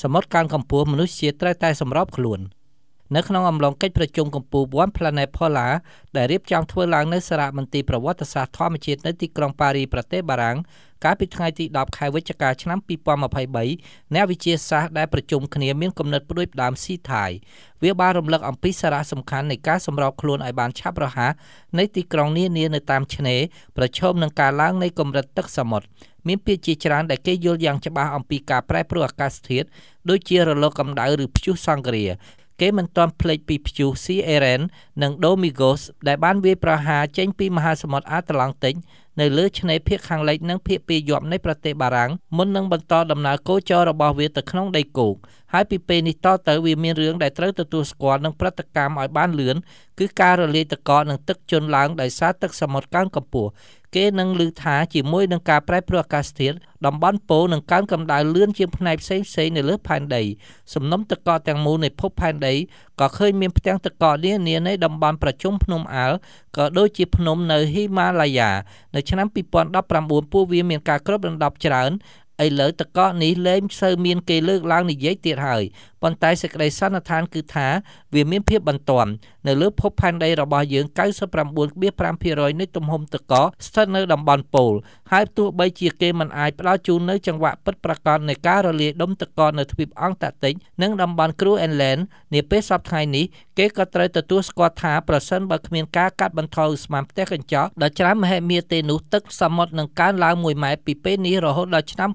សមុទ្រកាន់កម្ពស់មនុស្សជាតិត្រូវតែសម្របខ្លួន។នៅក្នុងអំឡុងកិច្ចប្រជុំកម្ពុជា Planet Polar ដែលរៀបចំធ្វើឡើងនៅសារមន្ទីរប្រវត្តិសាស្ត្រធម្មជាតិនៅទីក្រុងប៉ារីប្រទេសបារាំងកាលពីថ្ងៃទី10ខែវិច្ឆិកាឆ្នាំ2023អ្នកវិទ្យាសាស្ត្រដែលប្រជុំគ្នាមានគំនិតផ្ដួចផ្ដើមស៊ីថាយវាបានរំលឹកអំពីសារៈសំខាន់នៃការសម្របខ្លួនឲ្យបានឆាប់រហ័សនៃទីក្រុងនានានៅតាមឆ្នេរប្រឈមនឹងការឡើងនៃកម្រិតទឹកសមុទ្រមានពាក្យជាច្រើនដែលគេយល់យ៉ាងច្បាស់អំពីការប្រែប្រួលអាកាសធាតុដូចជារលកកម្ដៅឬព្យុះសង្គ្រាមគេមិនទាន់ភ្លេចពីព្យុះ Ciaran និង Domingos ដែលបាន វាយប្រហារចេញ ពីមហាសមុទ្រអាត្លង់តិចនៅលើឆ្នេរភាគខាងលិចនិងភាគពាយព្យនៃប្រទេសបារាំងមុននឹងបន្តដំណើរគោចររបស់វាទៅក្នុងដីគោកហើយពីពេលនេះតទៅវាមានរឿងដែលត្រូវទទួលស្គាល់នឹងព្រឹត្តិកម្មឲ្យបានលឿនគឺការរលាយទឹកកកនិងទឹកជន់ឡើងដោយសារទឹកសមុទ្រកើនកម្ពស់គេនឹងឮថាជាមួយនឹងការប្រែប្រួលអាកាសធាតុតំបន់ពោនឹងកើនកម្ដៅលឿនជាងផ្នែកផ្សេងផ្សេងនៅលើផែនដីសំណុំទឹកកកទាំងមូលនៃភពផែនដីក៏ឃើញមានផ្ទាំងទឹកកកនានានៃតំបន់ប្រជុំភ្នំអាល់ក៏ដូចជាភ្នំនៅហ៊ីម៉ាឡាយ៉ានៅឆ្នាំ2019ពួកវាមានការគ្របដណ្ដប់ច្រើនឥឡូវតកោះនេះលែងសូវមានគេលើកឡើងនិយាយទៀតហើយប៉ុន្តែសេចក្តីសន្និដ្ឋានគឺថា វាមានភាពបន្ទាន់នៅលើភពផែនដីរបស់យើង99.5%នៃទំហំតកោះស្ថិតនៅតំបន់ប៉ូល ហើយទោះបីជាគេមិនអាចផ្ដល់ជូននៅ ចង្វាក់ពិតប្រាកដនៃការរលាយដុំតកោះនៅទ្វីបអង់តាក់ទិកនិងតំបន់គ្រូអែនឡែននាពេលសប្តាហ៍នេះគេក៏ត្រូវទទួលស្គាល់ថាប្រសិនបើគ្មានការកាត់បន្ថយឧស្ម័នផ្ទះកញ្ចក់ដ៏ច្រើនមហិមាទេនោះទឹកសមុទ្រនឹងកើនឡើង1ម៉ែត្រពីពេលនេះរហូតដល់ឆ្នាំ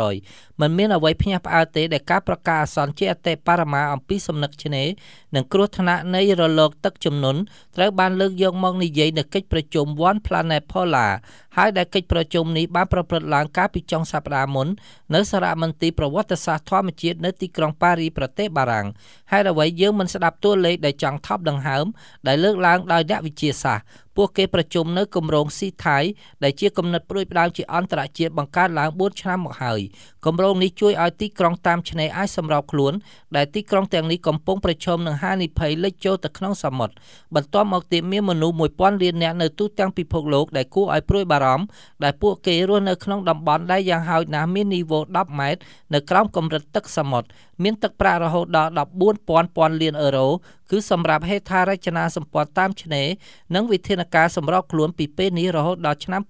2100មិនមានអ្វីភ្ញាក់ផ្អើលទេដែលការប្រកាសអាសន្នជាអតិបរមាអំពីសំណឹកឆ្នេរនិងគ្រោះថ្នាក់នៃរលកទឹកជំនន់ត្រូវបានលើកយកមកនិយាយនៅកិច្ចប្រជុំ One Planet Polar ហើយដែលកិច្ចប្រជុំនេះបានប្រព្រឹត្តឡើងកាលពីចុងសប្តាហ៍មុននៅសារមន្ទីរប្រវត្តិសាស្ត្រធម្មជាតិនៅទីក្រុងប៉ារីប្រទេសបារាំងហើយអ្វីយើងមិនស្ដាប់តួលេខដែលចង់ថប់ដង្ហើម ដែលលើកឡើង ដោយអ្នកវិទ្យាសាស្ត្រពួកគេប្រជុំនៅគម្រោងស៊ីថៃដែលជាគំនិតផ្ដួចផ្ដើមជាអន្តរជាតិបង្កើតឡើង4ឆ្នាំមកហើយគម្រោងនេះជួយឲ្យ ទីក្រុងតាមឆ្នេរអាចសម្របខ្លួនដែលទីក្រុងទាំងនេះកំពុងប្រឈមនឹងហានិភ័យលិចចូលទៅក្នុងសមុទ្របន្ទាប់មកទៀតមានមនុស្ស1000លាននាក់នៅទូទាំងពិភពលោកដែលគួរឲ្យព្រួយបារម្ភដែលពួកគេរស់នៅក្នុងតំបន់ដែលយ៉ាងហោចណាស់មាននីវ៉ូ10ម៉ែត្រនៅក្រោមកម្រិតទឹកសមុទ្រមានទឹកប្រាក់រហូតដល់14,000លានអឺរ៉ូគឺសម្រាប់ហេដ្ឋារចនាសម្ព័ន្ធតាមឆ្នេរនិងវិធានការសម្របខ្លួនពីពេលនេះរហូតដល់ឆ្នាំ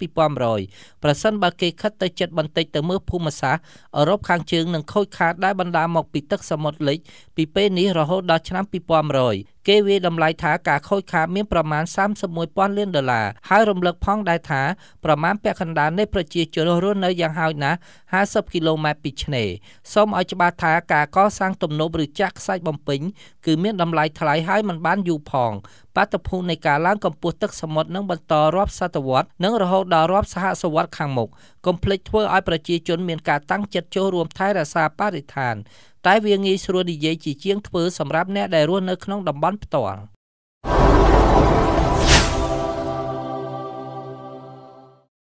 2100ប្រសិនបើគេខិតទៅចិត្តបន្តិចទៅមើលភូមិសាស្ត្រអឺរ៉ុបខាងជើងនឹងខូចខាតដែលបណ្ដាលមកពីទឹកសមុទ្រលិចពីពេលនេះរហូតដល់ឆ្នាំ2100គេវាយតម្លៃថាការខូចខាតមានប្រមាណ31,000លានដុល្លារហើយរំលឹកផងដែរថាប្រមាណពាក់កណ្ដាលនៃប្រជាជនរស់នៅយ៉ាងហោចណាស់50គីឡូម៉ែត្រពីឆ្នេរសូមឲ្យច្បាស់ថាការកសាងទំនប់ឬចាក់ខ្សាច់បំពេញគឺមានតម្លៃថ្លៃហើយមិនបានយូរផង បាតុភូតនៃការឡើងកម្ពស់ទឹកសមុទ្រនឹងបន្តរាប់សតវត្សនិងរហូតដល់រាប់សហសវត្សខាងមុខកុំភ្លេចធ្វើឲ្យប្រជាជន មានការតាំងចិត្តចូលរួមថែរក្សាបរិស្ថានតែវាងាយស្រួលនិយាយជាជាងធ្វើសម្រាប់អ្នកដែលរស់នៅក្នុងតំបន់ផ្ទាល់។